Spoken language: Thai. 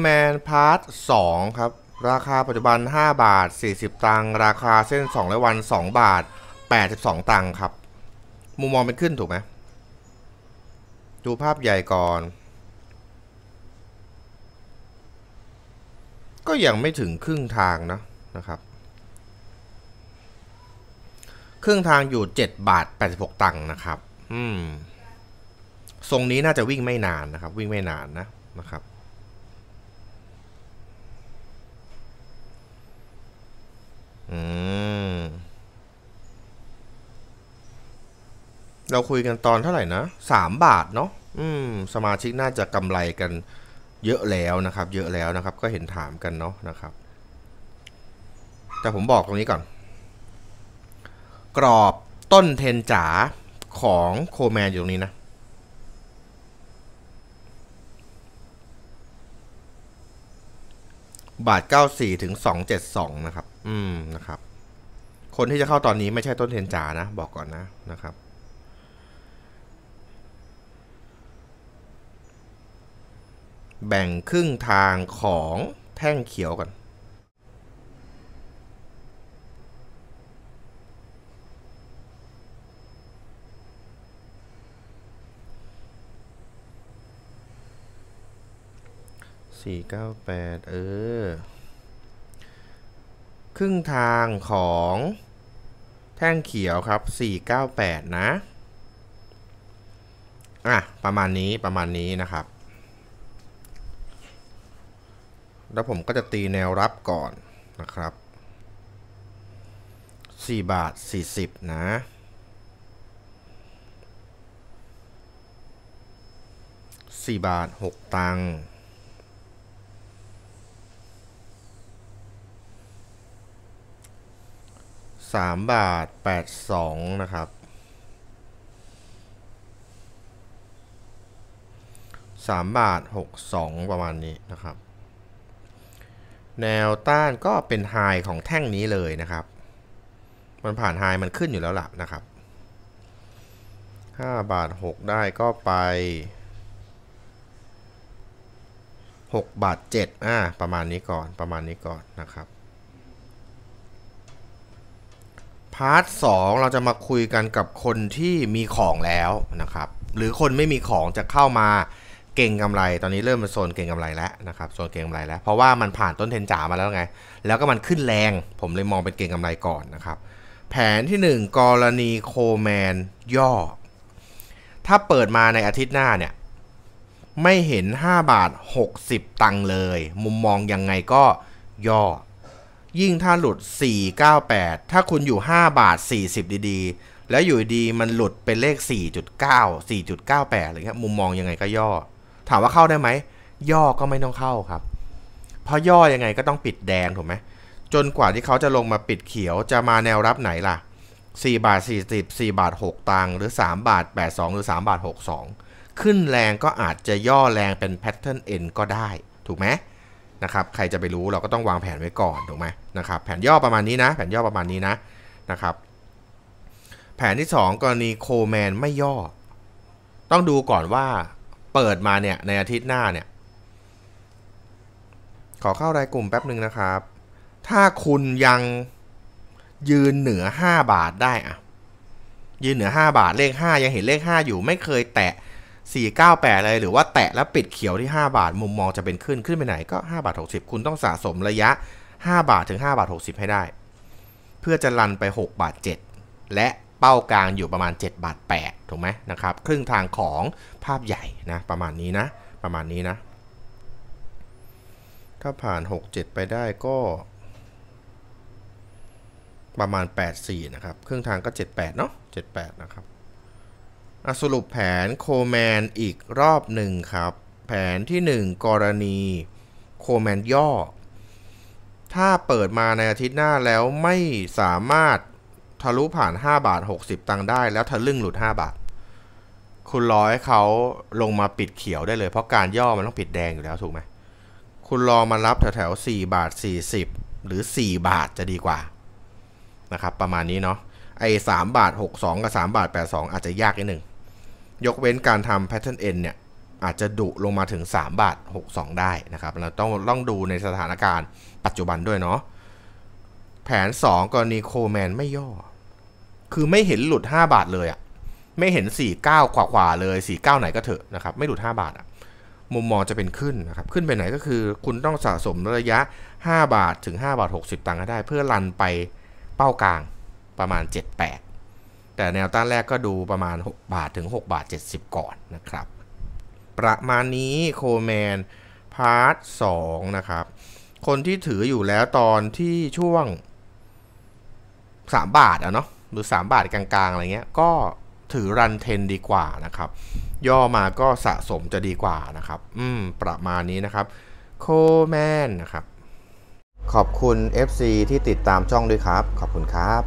แมนพาร์ทสองครับ ราคาปัจจุบัน 5 บาท 40 ตังค์ราคาเส้น2และวัน 2 บาท 82 ตังค์ครับ มุมมองเป็นขึ้นถูกไหมดูภาพใหญ่ก่อน ก็ยังไม่ถึงครึ่งทางนะนะครับ ครึ่งทางอยู่ 7 บาท 86 ตังค์นะครับอืมทรงนี้น่าจะวิ่งไม่นานนะครับ วิ่งไม่นานนะนะครับเราคุยกันตอนเท่าไหร่นะสามบาทเนาะอืม สมาชิกน่าจะกำไรกันเยอะแล้วนะครับ เยอะแล้วนะครับ ก็เห็นถามกันเนาะนะครับ แต่ผมบอกตรงนี้ก่อน กรอบต้นเทนจ๋าของโคแมนอยู่ตรงนี้นะ บาท 94 ถึง 272นะครับ อืมนะครับ คนที่จะเข้าตอนนี้ไม่ใช่ต้นเทนจานะ บอกก่อนนะนะครับแบ่งครึ่งทางของแท่งเขียวก่อนสี่เก้าแปดเออ ครึ่งทางของแท่งเขียวครับสี่เก้าแปดนะ อ่ะ ประมาณนี้ ประมาณนี้นะครับแล้วผมก็จะตีแนวรับก่อนนะครับ 4 บาท 40 นะสี่บาทหกตังสามบาทแปดสองนะครับสามบาทหกสองประมาณนี้นะครับแนวต้านก็เป็นไฮของแท่งนี้เลยนะครับ มันผ่านไฮมันขึ้นอยู่แล้วล่ะนะครับ 5 บาท 6 ได้ก็ไป 6 บาท 7อ่าประมาณนี้ก่อนประมาณนี้ก่อนนะครับ พาร์ทสเราจะมาคุยกันกับคนที่มีของแล้วนะครับ หรือคนไม่มีของจะเข้ามาเก่งกำไร ตอนนี้เริ่มเป็นโซนเก่งกำไรแล้วนะครับ โซนเก่งกำไรแล้ว เพราะว่ามันผ่านต้นเทนจ่ามาแล้วไง แล้วก็มันขึ้นแรง ผมเลยมองเป็นเก่งกำไรก่อนนะครับ แผนที่ 1 กรณีโคแมนย่อ ถ้าเปิดมาในอาทิตย์หน้าเนี่ย ไม่เห็น 5 บาท 60 ตังเลย มุมมองยังไงก็ย่อ ยิ่งถ้าหลุด 498 ถ้าคุณอยู่ 5 บาท 40 ดีๆ แล้วอยู่ดีมันหลุดเป็นเลข 4.9 4.98อะไรเงี้ยมุมมองยังไงก็ย่อถามว่าเข้าได้ไหมย่อก็ไม่ต้องเข้าครับเพราะย่อยังไงก็ต้องปิดแดงถูกไหมจนกว่าที่เขาจะลงมาปิดเขียวจะมาแนวรับไหนล่ะ 4 บาท40 4บาท 6ตังหรือ 3 บาท82หรือ3บาท62 ขึ้นแรงก็อาจจะย่อแรงเป็นแพทเทิร์นเอ็นก็ได้ ถูกไหมนะครับ ใครจะไปรู้เราก็ต้องวางแผนไว้ก่อนถูกไหมนะครับแผนย่อประมาณนี้นะ แผนย่อประมาณนี้นะนะครับ แผนที่ 2กรณีโคแมนไม่ย่อ ต้องดูก่อนว่าเปิดมาเนี่ย ในอาทิตย์หน้าเนี่ย ขอเข้ารายกลุ่มแป๊บหนึ่งนะครับ ถ้าคุณยังยืนเหนือ 5 บาทได้อะยืนเหนือ 5 บาทเลข 5 ยังเห็นเลข 5 อยู่ไม่เคยแตะ 498เลยหรือว่าแตะแล้วปิดเขียวที่ 5 บาทมุมมองจะเป็นขึ้น ขึ้นไปไหนก็ 5 บาท 60 คุณต้องสะสมระยะ 5 บาทถึง 5 บาท 60 ให้ได้ เพื่อจะลันไป 6 บาท 7 และเป้ากลางอยู่ประมาณ 7 บาท8ถูกไหมนะครับครึ่งทางของภาพใหญ่นะ ประมาณนี้นะ ประมาณนี้นะถ้าผ่าน 67 ไปได้ก็ ประมาณ 84 นะครับครึ่งทางก็ 78 เนาะ78 นะครับสรุปแผนโคแมนอีกรอบหนึ่งครับ แผนที่ 1 กรณีโคแมนย่อ ถ้าเปิดมาในอาทิตย์หน้าแล้วไม่สามารถทะลุผ่าน 5 บาท 60 ตังค์ได้ แล้วทะลึ่งหลุด 5 บาท คุณรอให้เขาลงมาปิดเขียวได้เลย เพราะการย่อมันต้องปิดแดงอยู่แล้ว ถูกไหม คุณรอมารับแถวแถว 4 บาท 40 หรือ 4 บาทจะดีกว่า นะครับ ประมาณนี้เนาะ ไอ้สาบาท 62 กับ 3 บาท 82 อาจจะยากนิดหนึ่งยกเว้นการทำ pattern end เนี่ย อาจจะดุลงมาถึง 3 บาท 62 ได้นะครับ เราต้องต้องดูในสถานการณ์ ปัจจุบันด้วยเนาะ แผน 2กรณีโคแมนไม่ย่อคือไม่เห็นหลุด 5 บาทเลยอะไม่เห็น4เก้ากว่าเลย4าไหนก็เถอะนะครับ ไม่หลุด 5 บาทอ่ะมุมมองจะเป็นขึ้นนะครับ ขึ้นไปไหนก็คือคุณต้องสะสมระยะ 5 บาทถึง 5 บาท 60ตังค์ก็ได้เพื่อลันไปเป้ากลางประมาณ 78 แต่แนวต้านแรกก็ดูประมาณ 6 บาทถึง 6 บาท 70 ก่อนนะครับประมาณนี้โคแมนพาร์ท2นะครับคนที่ถืออยู่แล้วตอนที่ช่วง 3 บาทอะเนาะหรือ 3 บาทกลาง ๆ อะไรเงี้ย ก็ถือรันเทนดีกว่านะครับ ย่อมาก็สะสมจะดีกว่านะครับ อืมประมาณนี้นะครับ โคแมนนะครับ ขอบคุณ FC ที่ติดตามช่องด้วยครับ ขอบคุณครับ